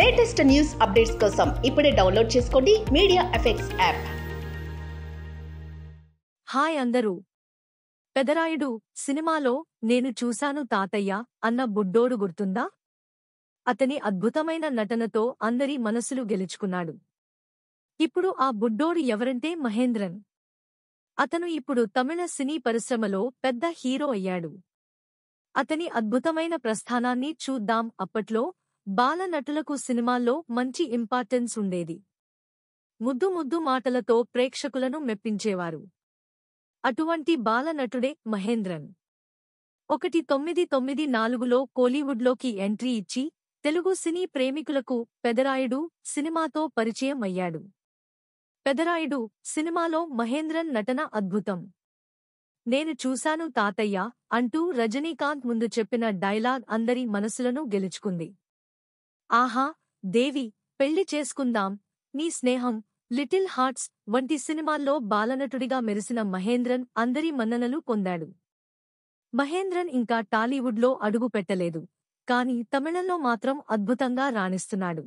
latest news updates కోసం ఇప్పుడే download చేసుకోండి మీడియా ఎఫెక్ట్స్ యాప్ హాయ్ అందరూ పెదరాయుడు సినిమాలో నేను చూశాను తాతయ్య అన్న బుడ్డోడు గుర్తుందా అతని అద్భుతమైన నటనతో అందరి మనసులు గెలుచుకున్నాడు ఇప్పుడు ఆ బుడ్డోడు ఎవరంటే మహేంద్రన్ అతను ఇప్పుడు తమిళ సినీ పరిశ్రమలో పెద్ద హీరో అయ్యాడు అతని అద్భుతమైన ప్రస్థానాన్ని చూద్దాం అప్పట్లో బాలనటులకు సినిమాల్లో మంచి ఇంపార్టెన్స్ ఉండేది ముద్దు ముద్దు మాటలతో ప్రేక్షకులను మెప్పించేవారు అటువంటి బాలనటుడే మహేంద్రన్ ఒకటి తొమ్మిది తొమ్మిది నాలుగులో కోలీవుడ్లోకి ఎంట్రీ ఇచ్చి తెలుగు సినీ ప్రేమికులకు పెదరాయుడు సినిమాతో పరిచయం అయ్యాడు పెదరాయుడు సినిమాలో మహేంద్రన్ నటన అద్భుతం నేను చూశాను తాతయ్య అంటూ రజనీకాంత్ ముందు చెప్పిన డైలాగ్ అందరి మనసులను గెలుచుకుంది ఆహా దేవి పెళ్లి చేసుకుందాం నీ స్నేహం లిటిల్ హార్ట్స్ వంటి సినిమాల్లో బాలనటుడిగా మెరిసిన మహేంద్రన్ అందరి మన్ననలు పొందాడు మహేంద్రన్ ఇంకా టాలీవుడ్లో అడుగుపెట్టలేదు కాని తమిళంలో మాత్రం అద్భుతంగా రాణిస్తున్నాడు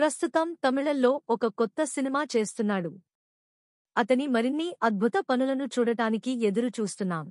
ప్రస్తుతం తమిళంలో ఒక కొత్త సినిమా చేస్తున్నాడు అతని మరిన్ని అద్భుత పనులను చూడటానికి ఎదురుచూస్తున్నాం